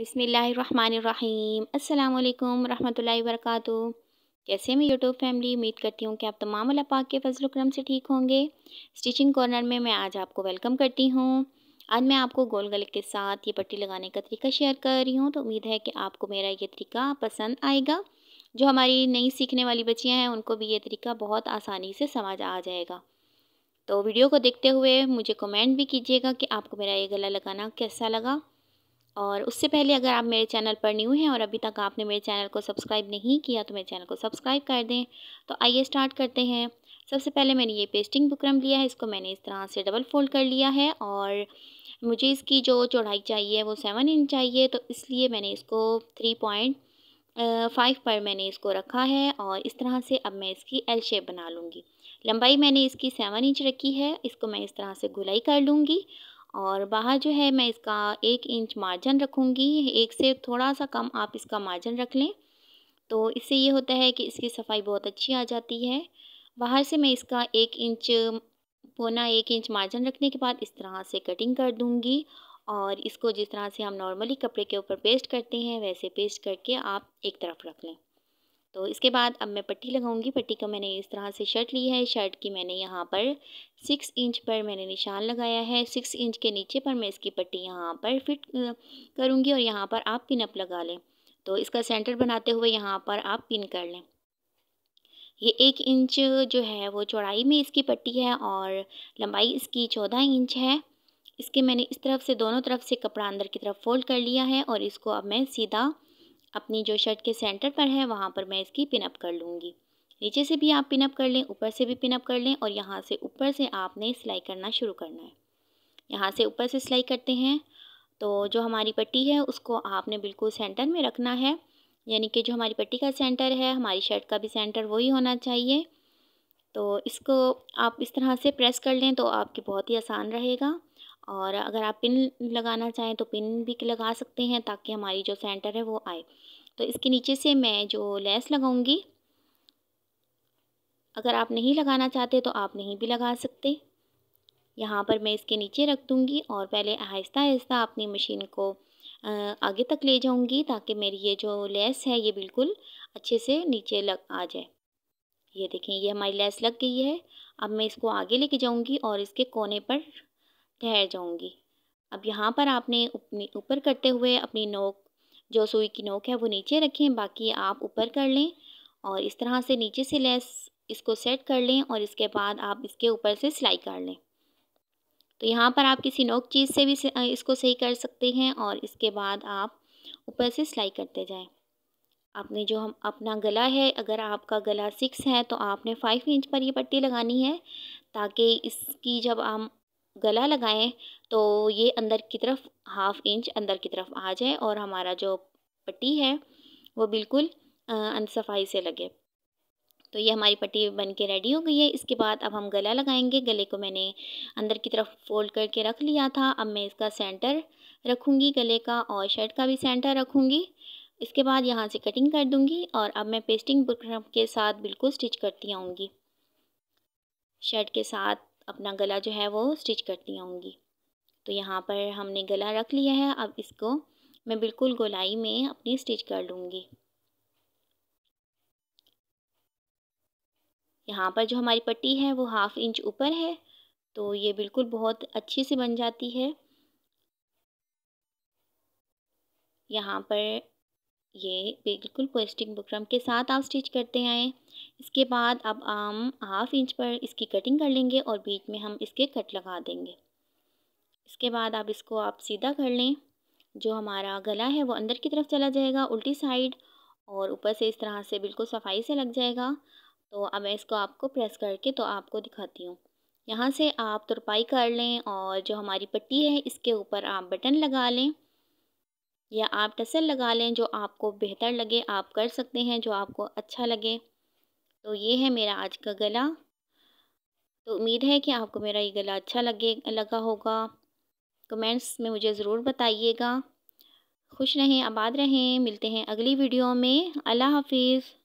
बिसमीम् अल्लाम रहमतुल्लाहि वरकत कैसे मैं यूट्यूब फैमिली उम्मीद करती हूँ कि आप तमाम अल्लाह पाक के फजल करम से ठीक होंगे स्टिचिंग कॉर्नर में मैं आज आपको वेलकम करती हूँ आज मैं आपको गोल गले के साथ ये पट्टी लगाने का तरीका शेयर कर रही हूँ तो उम्मीद है कि आपको मेरा ये तरीका पसंद आएगा जो हमारी नई सीखने वाली बच्चियाँ हैं उनको भी ये तरीका बहुत आसानी से समझ आ जाएगा तो वीडियो को देखते हुए मुझे कमेंट भी कीजिएगा कि आपको मेरा ये गला लगाना कैसा लगा और उससे पहले अगर आप मेरे चैनल पर न्यू हैं और अभी तक आपने मेरे चैनल को सब्सक्राइब नहीं किया तो मेरे चैनल को सब्सक्राइब कर दें तो आइए स्टार्ट करते हैं सबसे पहले मैंने ये पेस्टिंग बुकरम लिया है इसको मैंने इस तरह से डबल फोल्ड कर लिया है और मुझे इसकी जो चौड़ाई चाहिए वो सेवन इंच चाहिए तो इसलिए मैंने इसको थ्री पॉइंट फ़ाइव पर मैंने इसको रखा है और इस तरह से अब मैं इसकी एल शेप बना लूँगी लंबाई मैंने इसकी सेवन इंच रखी है इसको मैं इस तरह से गुलाई कर लूँगी और बाहर जो है मैं इसका एक इंच मार्जिन रखूँगी एक से थोड़ा सा कम आप इसका मार्जिन रख लें तो इससे ये होता है कि इसकी सफाई बहुत अच्छी आ जाती है बाहर से मैं इसका एक इंच पौना एक इंच मार्जिन रखने के बाद इस तरह से कटिंग कर दूँगी और इसको जिस तरह से हम नॉर्मली कपड़े के ऊपर पेस्ट करते हैं वैसे पेस्ट करके आप एक तरफ रख लें तो इसके बाद अब मैं पट्टी लगाऊंगी पट्टी का मैंने इस तरह से शर्ट ली है शर्ट की मैंने यहाँ पर सिक्स इंच पर मैंने निशान लगाया है सिक्स इंच के नीचे पर मैं इसकी पट्टी यहाँ पर फिट करूँगी और यहाँ पर आप पिनअप लगा लें तो इसका सेंटर बनाते हुए यहाँ पर आप पिन कर लें ये एक इंच जो है वो चौड़ाई में इसकी पट्टी है और लंबाई इसकी चौदह इंच है इसके मैंने इस तरफ से दोनों तरफ से कपड़ा अंदर की तरफ फोल्ड कर लिया है और इसको अब मैं सीधा अपनी जो शर्ट के सेंटर पर है वहाँ पर मैं इसकी पिनअप कर लूँगी नीचे से भी आप पिनअप कर लें ऊपर से भी पिनअप कर लें और यहाँ से ऊपर से आपने सिलाई करना शुरू करना है यहाँ से ऊपर से सिलाई करते हैं तो जो हमारी पट्टी है उसको आपने बिल्कुल सेंटर में रखना है यानी कि जो हमारी पट्टी का सेंटर है हमारी शर्ट का भी सेंटर वही होना चाहिए तो इसको आप इस तरह से प्रेस कर लें तो आपकी बहुत ही आसान रहेगा और अगर आप पिन लगाना चाहें तो पिन भी लगा सकते हैं ताकि हमारी जो सेंटर है वो आए तो इसके नीचे से मैं जो लेस लगाऊंगी अगर आप नहीं लगाना चाहते तो आप नहीं भी लगा सकते यहाँ पर मैं इसके नीचे रख दूँगी और पहले आहिस्ता आहिस्ता अपनी मशीन को आगे तक ले जाऊँगी ताकि मेरी ये जो लेस है ये बिल्कुल अच्छे से नीचे लग आ जाए ये देखें ये हमारी लेस लग गई है अब मैं इसको आगे लेके जाऊँगी और इसके कोने पर ठहर जाऊंगी अब यहाँ पर आपने ऊपर करते हुए अपनी नोक जो सुई की नोक है वो नीचे रखें बाकी आप ऊपर कर लें और इस तरह से नीचे से लेस इसको सेट कर लें और इसके बाद आप इसके ऊपर से सिलाई कर लें तो यहाँ पर आप किसी नोक चीज़ से भी इसको सही कर सकते हैं और इसके बाद आप ऊपर से सिलाई करते जाएं आपने जो हम अपना गला है अगर आपका गला सिक्स है तो आपने फाइव इंच पर ये पट्टी लगानी है ताकि इसकी जब हम गला लगाएं तो ये अंदर की तरफ हाफ़ इंच अंदर की तरफ आ जाए और हमारा जो पट्टी है वो बिल्कुल सफाई से लगे तो ये हमारी पट्टी बन के रेडी हो गई है इसके बाद अब हम गला लगाएंगे गले को मैंने अंदर की तरफ फोल्ड करके रख लिया था अब मैं इसका सेंटर रखूँगी गले का और शर्ट का भी सेंटर रखूँगी इसके बाद यहाँ से कटिंग कर दूँगी और अब मैं पेस्टिंग बुक के साथ बिल्कुल स्टिच करती आऊँगी शर्ट के साथ अपना गला जो है वो स्टिच करती आऊँगी तो यहाँ पर हमने गला रख लिया है अब इसको मैं बिल्कुल गोलाई में अपनी स्टिच कर लूँगी यहाँ पर जो हमारी पट्टी है वो हाफ़ इंच ऊपर है तो ये बिल्कुल बहुत अच्छी से बन जाती है यहाँ पर ये बिल्कुल पोस्टिंग बुकरम के साथ आप स्टिच करते आएँ इसके बाद अब हम हाफ इंच पर इसकी कटिंग कर लेंगे और बीच में हम इसके कट लगा देंगे इसके बाद आप इसको आप सीधा कर लें जो हमारा गला है वो अंदर की तरफ चला जाएगा उल्टी साइड और ऊपर से इस तरह से बिल्कुल सफाई से लग जाएगा तो अब मैं इसको आपको प्रेस करके तो आपको दिखाती हूँ यहाँ से आप तुरपाई कर लें और जो हमारी पट्टी है इसके ऊपर आप बटन लगा लें या आप टसल लगा लें जो आपको बेहतर लगे आप कर सकते हैं जो आपको अच्छा लगे तो ये है मेरा आज का गला तो उम्मीद है कि आपको मेरा ये गला अच्छा लगे लगा होगा कमेंट्स में मुझे ज़रूर बताइएगा खुश रहें आबाद रहें मिलते हैं अगली वीडियो में अल्लाह हाफिज़